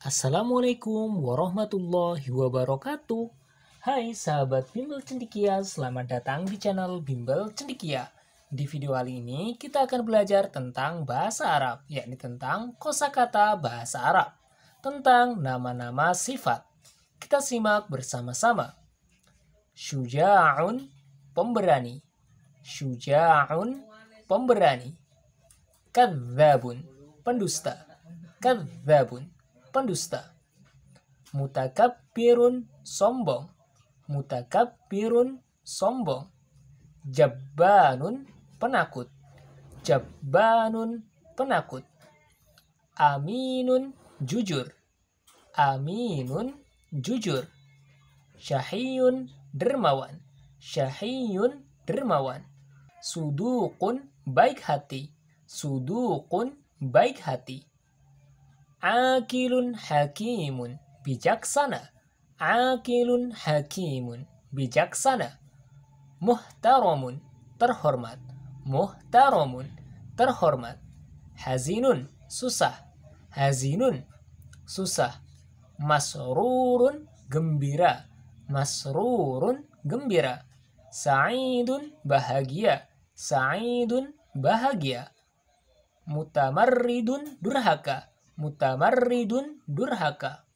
Assalamualaikum warahmatullahi wabarakatuh Hai sahabat Bimbel Cendikia, selamat datang di channel Bimbel Cendikia Di video kali ini kita akan belajar tentang bahasa Arab, yakni tentang kosakata bahasa Arab Tentang nama-nama sifat Kita simak bersama-sama Syuja'un, pemberani Syuja'un, pemberani Kadzabun, pendusta Kadzabun, pendusta. birun sombong. birun sombong. Jabbanun penakut. Jabbanun penakut. Aminun jujur. Aminun jujur. Syahiyun dermawan. Syahiyun dermawan. Sudukun baik hati. Sudukun baik hati akilun hakimun bijaksana akilun hakimun bijaksana Muhtaromun terhormat Muhtaromun terhormat hazinun susah hazinun susah masrurun gembira masrurun gembira sa'idun bahagia sa'idun bahagia mutamarridun durhaka mutamarridun durhaka.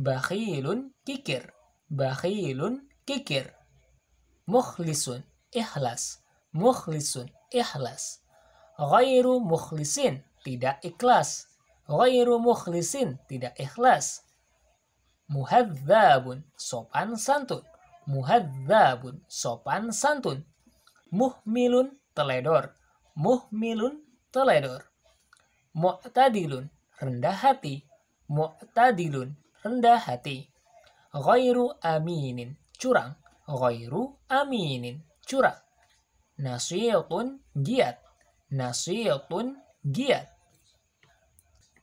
Bakhilun kikir, bakhilun kikir. Mukhlisun ikhlas, mukhlisun ikhlas. Ghairu mukhlisin tidak ikhlas. Ghairu mukhlisin tidak ikhlas. Muhadzabun sopan santun. Muhadzabun sopan santun. Muhmilun teledor. Muhmilun teledor. Mu'tadilun rendah hati, mu'tadilun, rendah hati. Ghairu aminin, curang. Ghairu aminin, curang. Nasiyatun giat. Nasiyatun giat.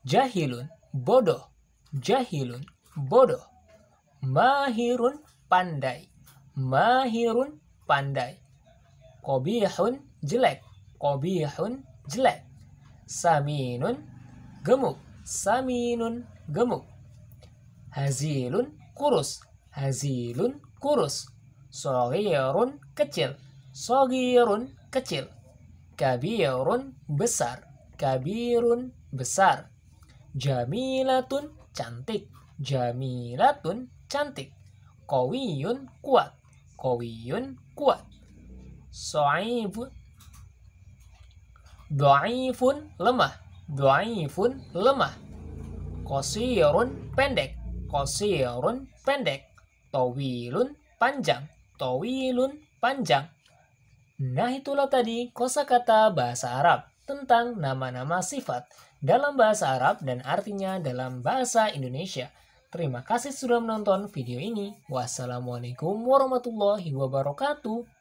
Jahilun, bodoh. Jahilun, bodoh. Mahirun, pandai. Mahirun, pandai. Kobihun, jelek. Kobihun, jelek. Saminun, gemuk, saminun gemuk, hazilun kurus, hazilun kurus, sogirun kecil, sogirun kecil, kabirun besar, kabirun besar, jamilatun cantik, jamilatun cantik, Kowiyun kuat, Kowiyun kuat, so'ibun, do'ifun lemah, Dhaifun lemah. Qasirun pendek. Qasirun pendek. Tawilun panjang. Tawilun panjang. Nah itulah tadi kosakata bahasa Arab tentang nama-nama sifat dalam bahasa Arab dan artinya dalam bahasa Indonesia. Terima kasih sudah menonton video ini. Wassalamualaikum warahmatullahi wabarakatuh.